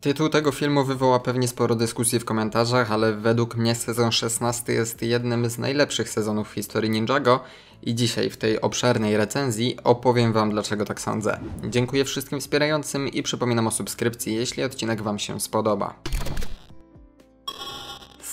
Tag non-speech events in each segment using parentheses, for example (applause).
Tytuł tego filmu wywoła pewnie sporo dyskusji w komentarzach, ale według mnie sezon 16 jest jednym z najlepszych sezonów w historii Ninjago i dzisiaj w tej obszernej recenzji opowiem Wam dlaczego tak sądzę. Dziękuję wszystkim wspierającym i przypominam o subskrypcji, jeśli odcinek Wam się spodoba.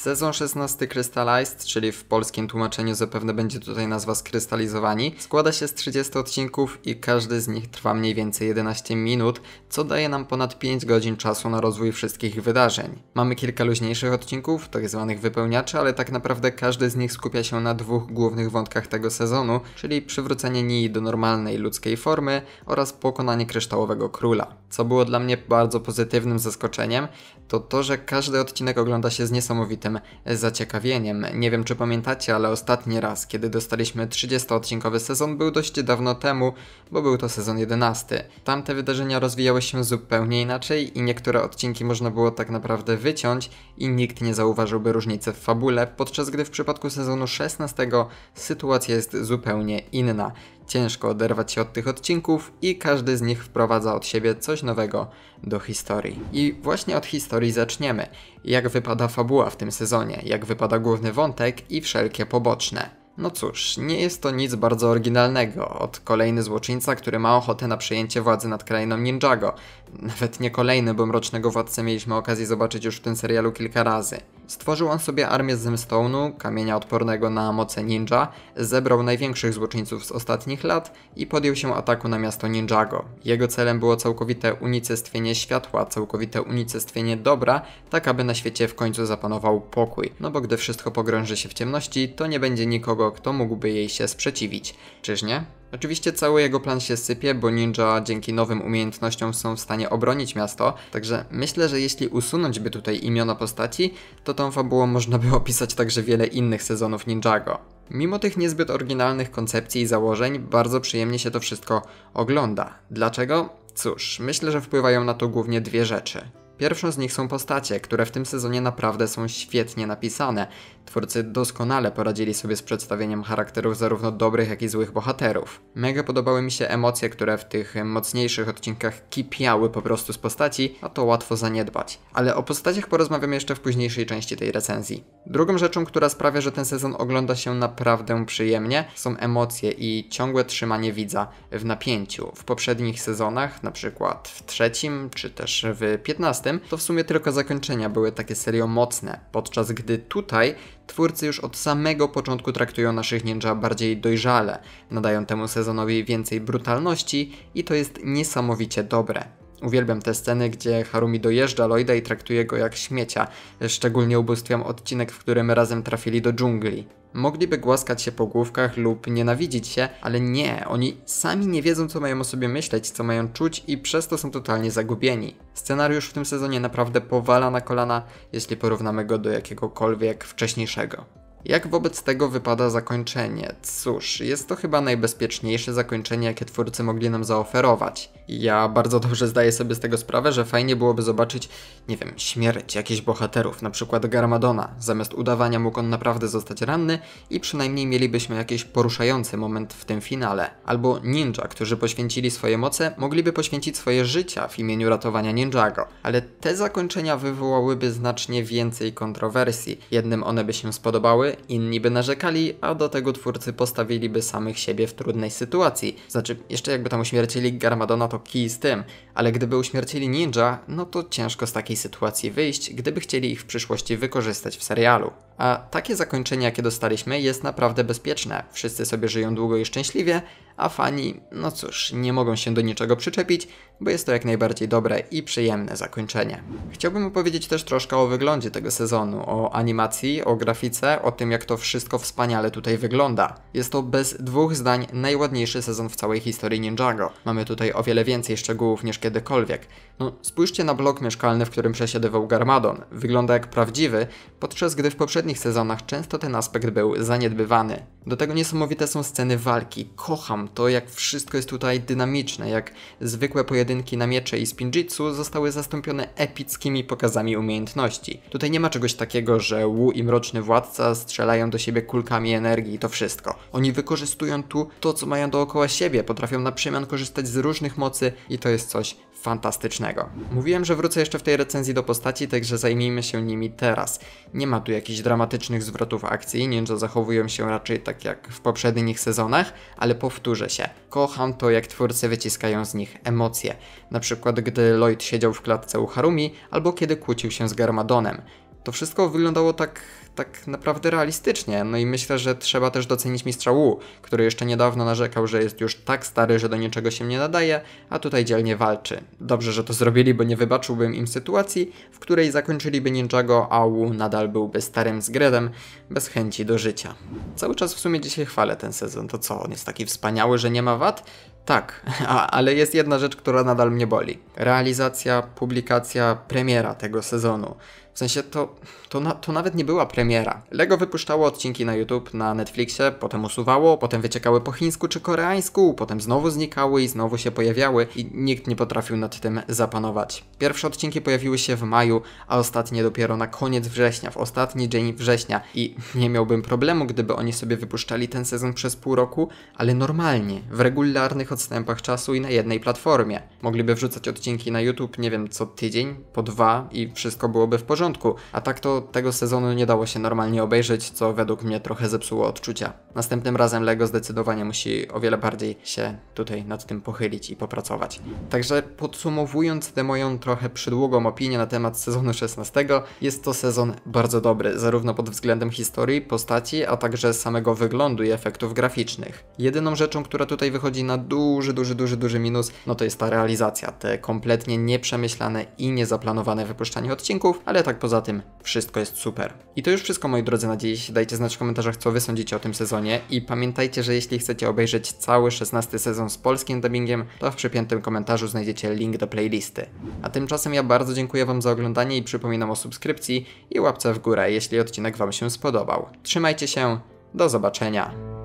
Sezon 16 Crystallized, czyli w polskim tłumaczeniu zapewne będzie tutaj nazwa skrystalizowani, składa się z 30 odcinków i każdy z nich trwa mniej więcej 11 minut, co daje nam ponad 5 godzin czasu na rozwój wszystkich wydarzeń. Mamy kilka luźniejszych odcinków, tak zwanych wypełniaczy, ale tak naprawdę każdy z nich skupia się na dwóch głównych wątkach tego sezonu, czyli przywrócenie Nii do normalnej ludzkiej formy oraz pokonanie Kryształowego Króla. Co było dla mnie bardzo pozytywnym zaskoczeniem, to to, że każdy odcinek ogląda się z niesamowitym zaciekawieniem. Nie wiem, czy pamiętacie, ale ostatni raz, kiedy dostaliśmy 30-odcinkowy sezon, był dość dawno temu, bo był to sezon 11. Tamte wydarzenia rozwijały się zupełnie inaczej i niektóre odcinki można było tak naprawdę wyciąć i nikt nie zauważyłby różnicy w fabule, podczas gdy w przypadku sezonu 16 sytuacja jest zupełnie inna ciężko oderwać się od tych odcinków i każdy z nich wprowadza od siebie coś nowego do historii. I właśnie od historii zaczniemy. Jak wypada fabuła w tym sezonie, jak wypada główny wątek i wszelkie poboczne. No cóż, nie jest to nic bardzo oryginalnego. Od kolejny złoczyńca, który ma ochotę na przejęcie władzy nad krainą Ninjago. Nawet nie kolejny, bo Mrocznego Władcę mieliśmy okazję zobaczyć już w tym serialu kilka razy. Stworzył on sobie armię z Zemstone'u, kamienia odpornego na moce ninja, zebrał największych złoczyńców z ostatnich lat i podjął się ataku na miasto Ninjago. Jego celem było całkowite unicestwienie światła, całkowite unicestwienie dobra, tak aby na świecie w końcu zapanował pokój. No bo gdy wszystko pogrąży się w ciemności, to nie będzie nikogo, kto mógłby jej się sprzeciwić. Czyż nie? Oczywiście cały jego plan się sypie, bo ninja dzięki nowym umiejętnościom są w stanie obronić miasto, także myślę, że jeśli usunąć by tutaj imiona postaci, to tą fabułą można by opisać także wiele innych sezonów Ninjago. Mimo tych niezbyt oryginalnych koncepcji i założeń, bardzo przyjemnie się to wszystko ogląda. Dlaczego? Cóż, myślę, że wpływają na to głównie dwie rzeczy. Pierwszą z nich są postacie, które w tym sezonie naprawdę są świetnie napisane. Twórcy doskonale poradzili sobie z przedstawieniem charakterów zarówno dobrych, jak i złych bohaterów. Mega podobały mi się emocje, które w tych mocniejszych odcinkach kipiały po prostu z postaci, a to łatwo zaniedbać. Ale o postaciach porozmawiam jeszcze w późniejszej części tej recenzji. Drugą rzeczą, która sprawia, że ten sezon ogląda się naprawdę przyjemnie, są emocje i ciągłe trzymanie widza w napięciu. W poprzednich sezonach, na przykład w trzecim, czy też w piętnastym to w sumie tylko zakończenia były takie serio mocne, podczas gdy tutaj twórcy już od samego początku traktują naszych ninja bardziej dojrzale, nadają temu sezonowi więcej brutalności i to jest niesamowicie dobre. Uwielbiam te sceny, gdzie Harumi dojeżdża Lloyda i traktuje go jak śmiecia. Szczególnie ubóstwiam odcinek, w którym razem trafili do dżungli. Mogliby głaskać się po główkach lub nienawidzić się, ale nie, oni sami nie wiedzą co mają o sobie myśleć, co mają czuć i przez to są totalnie zagubieni. Scenariusz w tym sezonie naprawdę powala na kolana, jeśli porównamy go do jakiegokolwiek wcześniejszego. Jak wobec tego wypada zakończenie? Cóż, jest to chyba najbezpieczniejsze zakończenie, jakie twórcy mogli nam zaoferować. Ja bardzo dobrze zdaję sobie z tego sprawę, że fajnie byłoby zobaczyć, nie wiem, śmierć jakichś bohaterów, na przykład Garmadona. Zamiast udawania mógł on naprawdę zostać ranny i przynajmniej mielibyśmy jakiś poruszający moment w tym finale. Albo ninja, którzy poświęcili swoje moce, mogliby poświęcić swoje życia w imieniu ratowania Ninjago. Ale te zakończenia wywołałyby znacznie więcej kontrowersji. Jednym one by się spodobały, inni by narzekali, a do tego twórcy postawiliby samych siebie w trudnej sytuacji. Znaczy, jeszcze jakby tam uśmiercili Garmadona, to kij z tym, ale gdyby uśmiercili ninja, no to ciężko z takiej sytuacji wyjść, gdyby chcieli ich w przyszłości wykorzystać w serialu. A takie zakończenie, jakie dostaliśmy, jest naprawdę bezpieczne. Wszyscy sobie żyją długo i szczęśliwie, a fani, no cóż, nie mogą się do niczego przyczepić, bo jest to jak najbardziej dobre i przyjemne zakończenie. Chciałbym opowiedzieć też troszkę o wyglądzie tego sezonu, o animacji, o grafice, o tym jak to wszystko wspaniale tutaj wygląda. Jest to bez dwóch zdań najładniejszy sezon w całej historii Ninjago. Mamy tutaj o wiele więcej szczegółów niż kiedykolwiek. No, spójrzcie na blok mieszkalny, w którym przesiadywał Garmadon. Wygląda jak prawdziwy, podczas gdy w poprzednim poprzednich sezonach często ten aspekt był zaniedbywany. Do tego niesamowite są sceny walki. Kocham to, jak wszystko jest tutaj dynamiczne, jak zwykłe pojedynki na miecze i spinjitsu zostały zastąpione epickimi pokazami umiejętności. Tutaj nie ma czegoś takiego, że Wu i Mroczny Władca strzelają do siebie kulkami energii i to wszystko. Oni wykorzystują tu to, co mają dookoła siebie, potrafią na przemian korzystać z różnych mocy i to jest coś fantastycznego. Mówiłem, że wrócę jeszcze w tej recenzji do postaci, także zajmijmy się nimi teraz. Nie ma tu jakichś dramatycznych zwrotów akcji, ninja zachowują się raczej tak tak jak w poprzednich sezonach, ale powtórzę się. Kocham to, jak twórcy wyciskają z nich emocje. Na przykład, gdy Lloyd siedział w klatce u Harumi, albo kiedy kłócił się z Garmadonem to wszystko wyglądało tak, tak naprawdę realistycznie. No i myślę, że trzeba też docenić mistrza Wu, który jeszcze niedawno narzekał, że jest już tak stary, że do niczego się nie nadaje, a tutaj dzielnie walczy. Dobrze, że to zrobili, bo nie wybaczyłbym im sytuacji, w której zakończyliby Ninjago, a Wu nadal byłby starym zgredem, bez chęci do życia. Cały czas w sumie dzisiaj chwalę ten sezon. To co, on jest taki wspaniały, że nie ma wad? Tak, (laughs) a, ale jest jedna rzecz, która nadal mnie boli. Realizacja, publikacja, premiera tego sezonu. W sensie to, to, na, to nawet nie była premiera. Lego wypuszczało odcinki na YouTube, na Netflixie, potem usuwało, potem wyciekały po chińsku czy koreańsku, potem znowu znikały i znowu się pojawiały i nikt nie potrafił nad tym zapanować. Pierwsze odcinki pojawiły się w maju, a ostatnie dopiero na koniec września, w ostatni dzień września i (laughs) nie miałbym problemu, gdyby oni sobie wypuszczali ten sezon przez pół roku, ale normalnie, w regularnych odstępach czasu i na jednej platformie. Mogliby wrzucać odcinki na YouTube, nie wiem, co tydzień, po dwa i wszystko byłoby w porządku a tak to tego sezonu nie dało się normalnie obejrzeć, co według mnie trochę zepsuło odczucia. Następnym razem LEGO zdecydowanie musi o wiele bardziej się tutaj nad tym pochylić i popracować. Także podsumowując tę moją trochę przydługą opinię na temat sezonu 16, jest to sezon bardzo dobry, zarówno pod względem historii, postaci, a także samego wyglądu i efektów graficznych. Jedyną rzeczą, która tutaj wychodzi na duży, duży, duży, duży minus, no to jest ta realizacja, te kompletnie nieprzemyślane i niezaplanowane wypuszczanie odcinków, ale tak tak poza tym wszystko jest super. I to już wszystko moi drodzy na dziś. Dajcie znać w komentarzach co wy sądzicie o tym sezonie i pamiętajcie, że jeśli chcecie obejrzeć cały 16 sezon z polskim dubbingiem, to w przypiętym komentarzu znajdziecie link do playlisty. A tymczasem ja bardzo dziękuję wam za oglądanie i przypominam o subskrypcji i łapce w górę, jeśli odcinek wam się spodobał. Trzymajcie się, do zobaczenia.